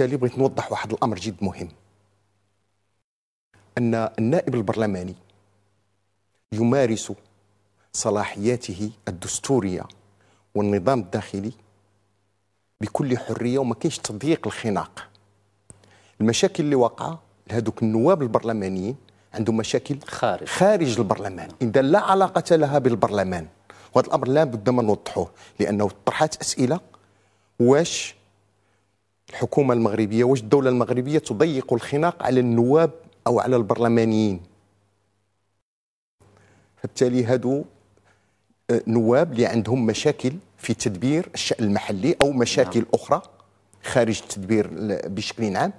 بالتالي بغيت نوضح واحد الامر جد مهم ان النائب البرلماني يمارس صلاحياته الدستوريه والنظام الداخلي بكل حريه وما كاينش تضييق الخناق المشاكل اللي واقعه لهذوك النواب البرلمانيين عندهم مشاكل خارج خارج البرلمان اذا لا علاقه لها بالبرلمان وهذا الامر لا بد ما نوضحوه لانه طرحت اسئله واش الحكومه المغربيه واش الدوله المغربيه تضيق الخناق على النواب او على البرلمانيين فبالتالي هادو آه، نواب اللي عندهم مشاكل في تدبير الشان المحلي او مشاكل نعم. اخرى خارج التدبير بشكل عام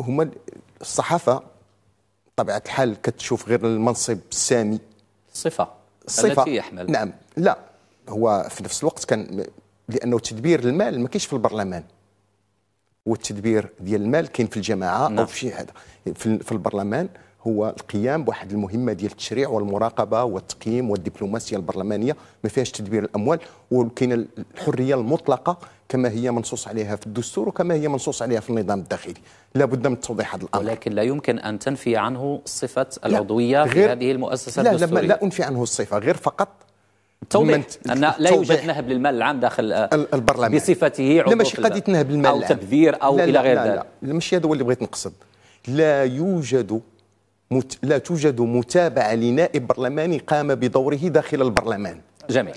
هما الصحافه طبيعه الحال كتشوف غير المنصب السامي صفة صفة التي يحمل نعم لا هو في نفس الوقت كان لانه تدبير المال ما كاينش في البرلمان والتدبير ديال المال كاين في الجماعه نعم. او في شي هذا في البرلمان هو القيام بواحد المهمه ديال التشريع والمراقبه والتقييم والدبلوماسيه البرلمانيه ما فيهاش تدبير الاموال وكاين الحريه المطلقه كما هي منصوص عليها في الدستور وكما هي منصوص عليها في النظام الداخلي لا بد من توضيح هذا الامر ولكن لا يمكن ان تنفي عنه صفه العضويه في هذه المؤسسه لا الدستوريه لا لا انفي عنه الصفه غير فقط توضيح ان لا يوجد نهب للمال العام داخل البرلمان بصفته لا ماشي قضيه نهب المال العام او تبذير او لا الى غير ذلك لا, لا ماشي هذا هو اللي بغيت نقصد لا يوجد مت... لا توجد متابعه لنائب برلماني قام بدوره داخل البرلمان جميل